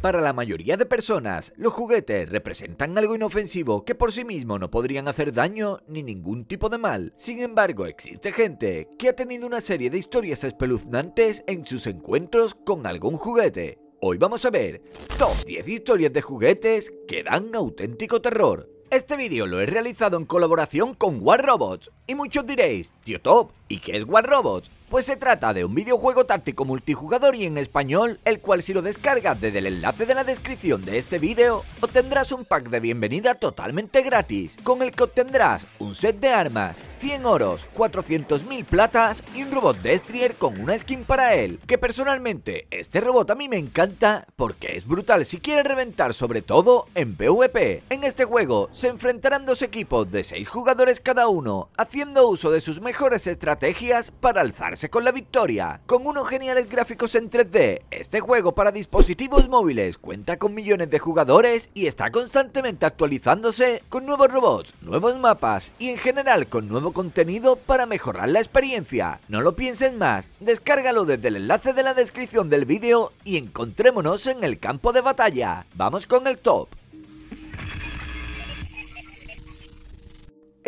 Para la mayoría de personas, los juguetes representan algo inofensivo que por sí mismo no podrían hacer daño ni ningún tipo de mal. Sin embargo, existe gente que ha tenido una serie de historias espeluznantes en sus encuentros con algún juguete. Hoy vamos a ver top 10 historias de juguetes que dan auténtico terror. Este vídeo lo he realizado en colaboración con War Robots, y muchos diréis, tío Top, ¿y qué es War Robots? Pues se trata de un videojuego táctico multijugador y en español, el cual si lo descargas desde el enlace de la descripción de este vídeo, obtendrás un pack de bienvenida totalmente gratis, con el que obtendrás un set de armas, 100 oros, 400.000 platas y un robot Destrier con una skin para él, que personalmente este robot a mí me encanta porque es brutal si quieres reventar sobre todo en PvP. En este juego se enfrentarán dos equipos de 6 jugadores cada uno, haciendo haciendo uso de sus mejores estrategias para alzarse con la victoria. Con unos geniales gráficos en 3D, este juego para dispositivos móviles cuenta con millones de jugadores y está constantemente actualizándose con nuevos robots, nuevos mapas y en general con nuevo contenido para mejorar la experiencia. No lo piensen más, descárgalo desde el enlace de la descripción del vídeo y encontrémonos en el campo de batalla. Vamos con el top.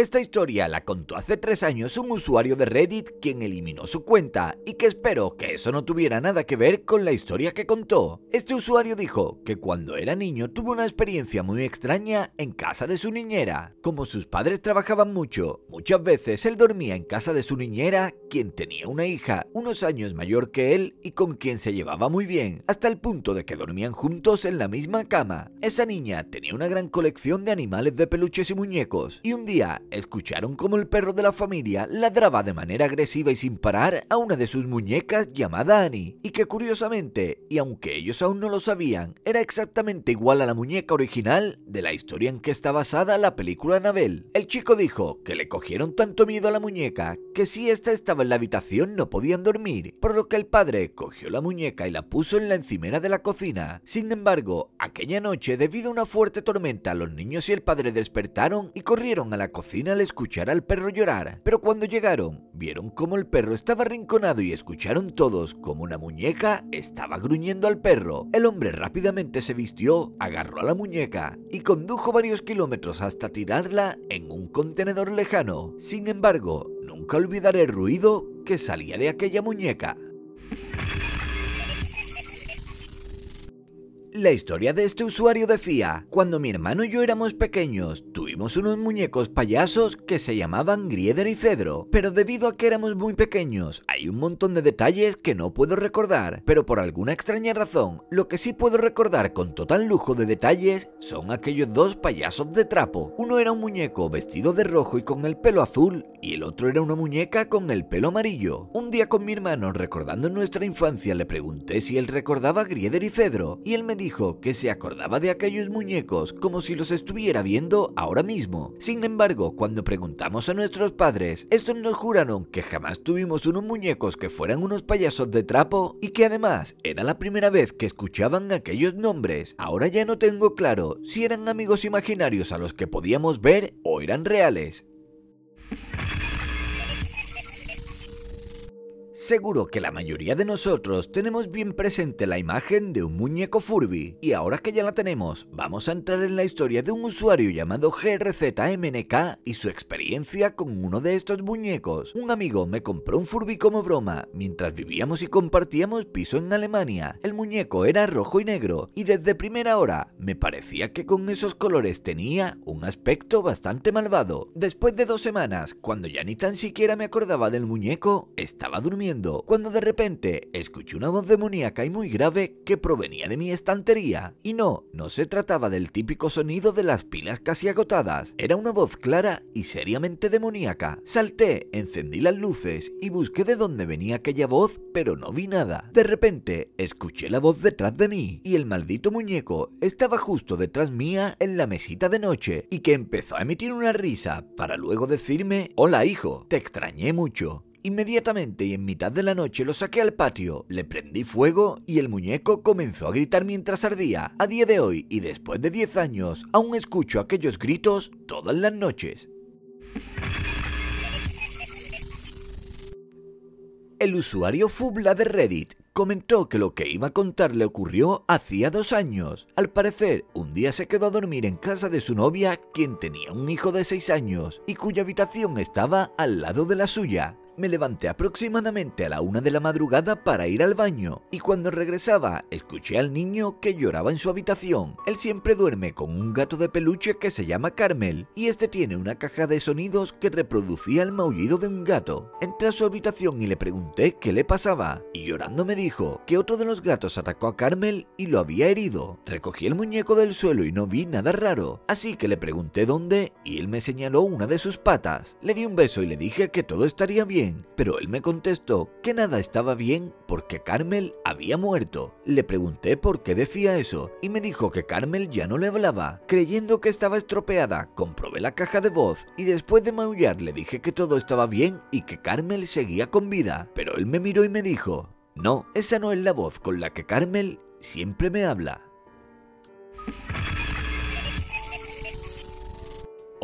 Esta historia la contó hace tres años un usuario de Reddit quien eliminó su cuenta y que espero que eso no tuviera nada que ver con la historia que contó. Este usuario dijo que cuando era niño tuvo una experiencia muy extraña en casa de su niñera. Como sus padres trabajaban mucho, muchas veces él dormía en casa de su niñera, quien tenía una hija unos años mayor que él y con quien se llevaba muy bien, hasta el punto de que dormían juntos en la misma cama. Esa niña tenía una gran colección de animales de peluches y muñecos, y un día escucharon cómo el perro de la familia ladraba de manera agresiva y sin parar a una de sus muñecas llamada Annie, y que curiosamente, y aunque ellos aún no lo sabían, era exactamente igual a la muñeca original de la historia en que está basada la película Anabel. El chico dijo que le cogieron tanto miedo a la muñeca que si esta estaba en la habitación no podían dormir, por lo que el padre cogió la muñeca y la puso en la encimera de la cocina. Sin embargo, aquella noche, debido a una fuerte tormenta, los niños y el padre despertaron y corrieron a la cocina al escuchar al perro llorar, pero cuando llegaron, vieron cómo el perro estaba arrinconado y escucharon todos como una muñeca estaba gruñendo al perro. El hombre rápidamente se vistió, agarró a la muñeca y condujo varios kilómetros hasta tirarla en un contenedor lejano. Sin embargo, nunca olvidaré el ruido que salía de aquella muñeca. La historia de este usuario decía: Cuando mi hermano y yo éramos pequeños, Vimos unos muñecos payasos que se llamaban Grieder y Cedro, pero debido a que éramos muy pequeños, hay un montón de detalles que no puedo recordar, pero por alguna extraña razón, lo que sí puedo recordar con total lujo de detalles son aquellos dos payasos de trapo. Uno era un muñeco vestido de rojo y con el pelo azul, y el otro era una muñeca con el pelo amarillo. Un día con mi hermano, recordando nuestra infancia, le pregunté si él recordaba Grieder y Cedro, y él me dijo que se acordaba de aquellos muñecos como si los estuviera viendo ahora mismo. Sin embargo, cuando preguntamos a nuestros padres, estos nos juraron que jamás tuvimos unos muñecos que fueran unos payasos de trapo y que además era la primera vez que escuchaban aquellos nombres. Ahora ya no tengo claro si eran amigos imaginarios a los que podíamos ver o eran reales. Seguro que la mayoría de nosotros tenemos bien presente la imagen de un muñeco Furby y ahora que ya la tenemos vamos a entrar en la historia de un usuario llamado GRZMNK y su experiencia con uno de estos muñecos. Un amigo me compró un Furby como broma mientras vivíamos y compartíamos piso en Alemania. El muñeco era rojo y negro y desde primera hora me parecía que con esos colores tenía un aspecto bastante malvado. Después de dos semanas, cuando ya ni tan siquiera me acordaba del muñeco, estaba durmiendo cuando de repente escuché una voz demoníaca y muy grave que provenía de mi estantería. Y no, no se trataba del típico sonido de las pilas casi agotadas, era una voz clara y seriamente demoníaca. Salté, encendí las luces y busqué de dónde venía aquella voz, pero no vi nada. De repente, escuché la voz detrás de mí y el maldito muñeco estaba justo detrás mía en la mesita de noche y que empezó a emitir una risa para luego decirme, hola hijo, te extrañé mucho. Inmediatamente y en mitad de la noche lo saqué al patio, le prendí fuego y el muñeco comenzó a gritar mientras ardía. A día de hoy y después de 10 años, aún escucho aquellos gritos todas las noches. El usuario Fubla de Reddit comentó que lo que iba a contar le ocurrió hacía dos años. Al parecer, un día se quedó a dormir en casa de su novia, quien tenía un hijo de 6 años y cuya habitación estaba al lado de la suya. Me levanté aproximadamente a la una de la madrugada para ir al baño y cuando regresaba escuché al niño que lloraba en su habitación. Él siempre duerme con un gato de peluche que se llama Carmel y este tiene una caja de sonidos que reproducía el maullido de un gato. Entré a su habitación y le pregunté qué le pasaba y llorando me dijo que otro de los gatos atacó a Carmel y lo había herido. Recogí el muñeco del suelo y no vi nada raro, así que le pregunté dónde y él me señaló una de sus patas. Le di un beso y le dije que todo estaría bien pero él me contestó que nada estaba bien porque Carmel había muerto. Le pregunté por qué decía eso y me dijo que Carmel ya no le hablaba. Creyendo que estaba estropeada, comprobé la caja de voz y después de maullar le dije que todo estaba bien y que Carmel seguía con vida. Pero él me miró y me dijo, no, esa no es la voz con la que Carmel siempre me habla.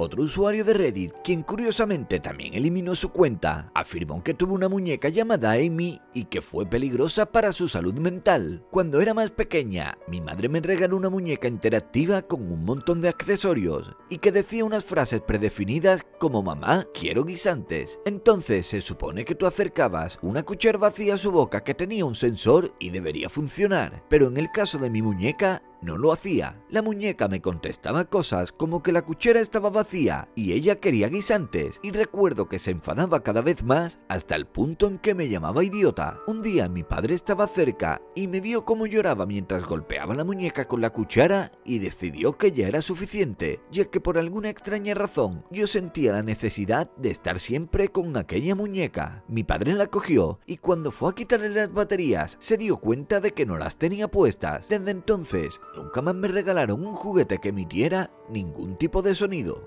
Otro usuario de Reddit, quien curiosamente también eliminó su cuenta, afirmó que tuvo una muñeca llamada Amy y que fue peligrosa para su salud mental. Cuando era más pequeña, mi madre me regaló una muñeca interactiva con un montón de accesorios y que decía unas frases predefinidas como mamá, quiero guisantes. Entonces se supone que tú acercabas una cuchara vacía a su boca que tenía un sensor y debería funcionar, pero en el caso de mi muñeca no lo hacía. La muñeca me contestaba cosas como que la cuchara estaba vacía y ella quería guisantes y recuerdo que se enfadaba cada vez más hasta el punto en que me llamaba idiota. Un día mi padre estaba cerca y me vio cómo lloraba mientras golpeaba la muñeca con la cuchara y decidió que ya era suficiente, ya que por alguna extraña razón yo sentía la necesidad de estar siempre con aquella muñeca. Mi padre la cogió y cuando fue a quitarle las baterías se dio cuenta de que no las tenía puestas. Desde entonces Nunca más me regalaron un juguete que emitiera ningún tipo de sonido.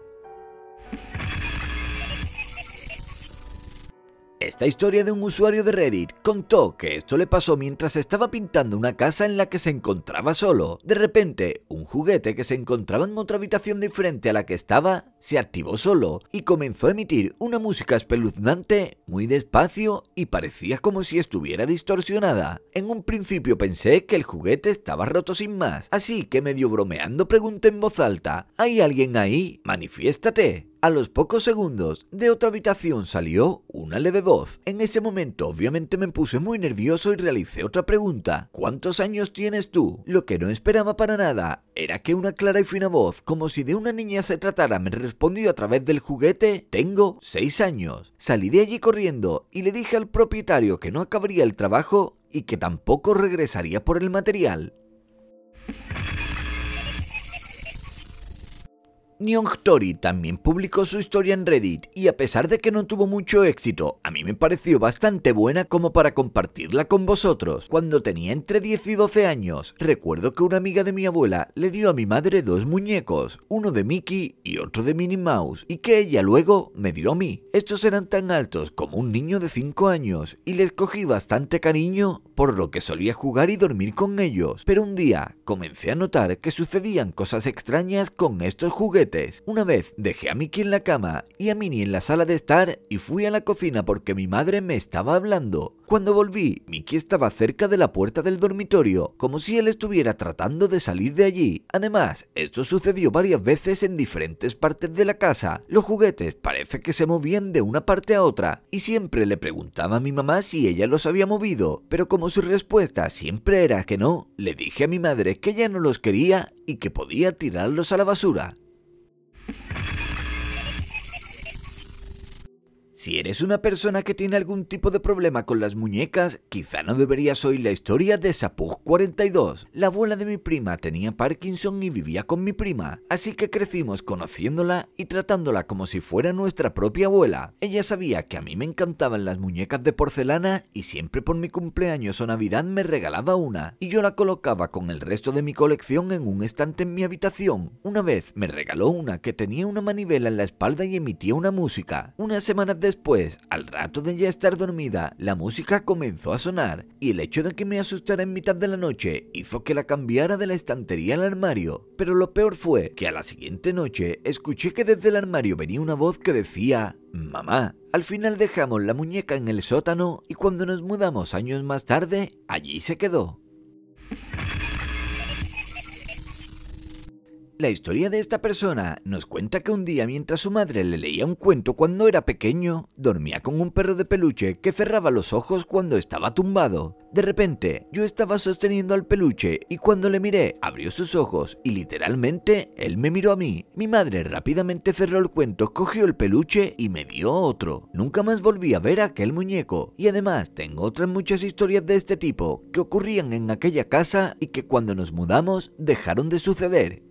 Esta historia de un usuario de Reddit contó que esto le pasó mientras estaba pintando una casa en la que se encontraba solo. De repente, un juguete que se encontraba en otra habitación diferente a la que estaba, se activó solo y comenzó a emitir una música espeluznante muy despacio y parecía como si estuviera distorsionada. En un principio pensé que el juguete estaba roto sin más, así que medio bromeando pregunté en voz alta, ¿hay alguien ahí? Manifiéstate. A los pocos segundos, de otra habitación salió una leve voz. En ese momento obviamente me puse muy nervioso y realicé otra pregunta. ¿Cuántos años tienes tú? Lo que no esperaba para nada era que una clara y fina voz, como si de una niña se tratara, me respondió a través del juguete, tengo seis años. Salí de allí corriendo y le dije al propietario que no acabaría el trabajo y que tampoco regresaría por el material. Tori también publicó su historia en Reddit y a pesar de que no tuvo mucho éxito, a mí me pareció bastante buena como para compartirla con vosotros. Cuando tenía entre 10 y 12 años, recuerdo que una amiga de mi abuela le dio a mi madre dos muñecos, uno de Mickey y otro de Minnie Mouse, y que ella luego me dio a mí. Estos eran tan altos como un niño de 5 años y les cogí bastante cariño por lo que solía jugar y dormir con ellos. Pero un día comencé a notar que sucedían cosas extrañas con estos juguetes una vez dejé a Mickey en la cama y a Minnie en la sala de estar y fui a la cocina porque mi madre me estaba hablando. Cuando volví, Mickey estaba cerca de la puerta del dormitorio, como si él estuviera tratando de salir de allí. Además, esto sucedió varias veces en diferentes partes de la casa. Los juguetes parece que se movían de una parte a otra, y siempre le preguntaba a mi mamá si ella los había movido, pero como su respuesta siempre era que no, le dije a mi madre que ella no los quería y que podía tirarlos a la basura. Si eres una persona que tiene algún tipo de problema con las muñecas, quizá no deberías oír la historia de Sapug 42. La abuela de mi prima tenía Parkinson y vivía con mi prima, así que crecimos conociéndola y tratándola como si fuera nuestra propia abuela. Ella sabía que a mí me encantaban las muñecas de porcelana y siempre por mi cumpleaños o Navidad me regalaba una, y yo la colocaba con el resto de mi colección en un estante en mi habitación. Una vez me regaló una que tenía una manivela en la espalda y emitía una música. Unas semana de después, al rato de ya estar dormida, la música comenzó a sonar y el hecho de que me asustara en mitad de la noche hizo que la cambiara de la estantería al armario. Pero lo peor fue que a la siguiente noche escuché que desde el armario venía una voz que decía, mamá. Al final dejamos la muñeca en el sótano y cuando nos mudamos años más tarde, allí se quedó. La historia de esta persona nos cuenta que un día mientras su madre le leía un cuento cuando era pequeño, dormía con un perro de peluche que cerraba los ojos cuando estaba tumbado. De repente, yo estaba sosteniendo al peluche y cuando le miré, abrió sus ojos y literalmente él me miró a mí. Mi madre rápidamente cerró el cuento, cogió el peluche y me dio otro. Nunca más volví a ver a aquel muñeco. Y además, tengo otras muchas historias de este tipo que ocurrían en aquella casa y que cuando nos mudamos dejaron de suceder.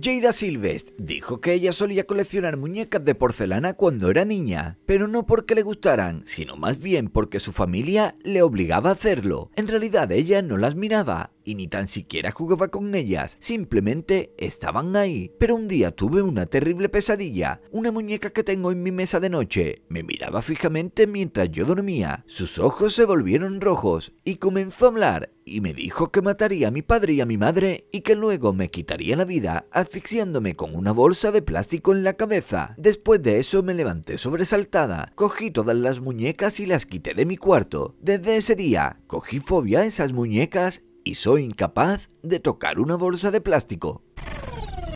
Jada Silvest dijo que ella solía coleccionar muñecas de porcelana cuando era niña, pero no porque le gustaran, sino más bien porque su familia le obligaba a hacerlo. En realidad ella no las miraba, y ni tan siquiera jugaba con ellas, simplemente estaban ahí. Pero un día tuve una terrible pesadilla. Una muñeca que tengo en mi mesa de noche me miraba fijamente mientras yo dormía. Sus ojos se volvieron rojos y comenzó a hablar y me dijo que mataría a mi padre y a mi madre y que luego me quitaría la vida asfixiándome con una bolsa de plástico en la cabeza. Después de eso me levanté sobresaltada, cogí todas las muñecas y las quité de mi cuarto. Desde ese día, cogí fobia a esas muñecas y soy incapaz de tocar una bolsa de plástico.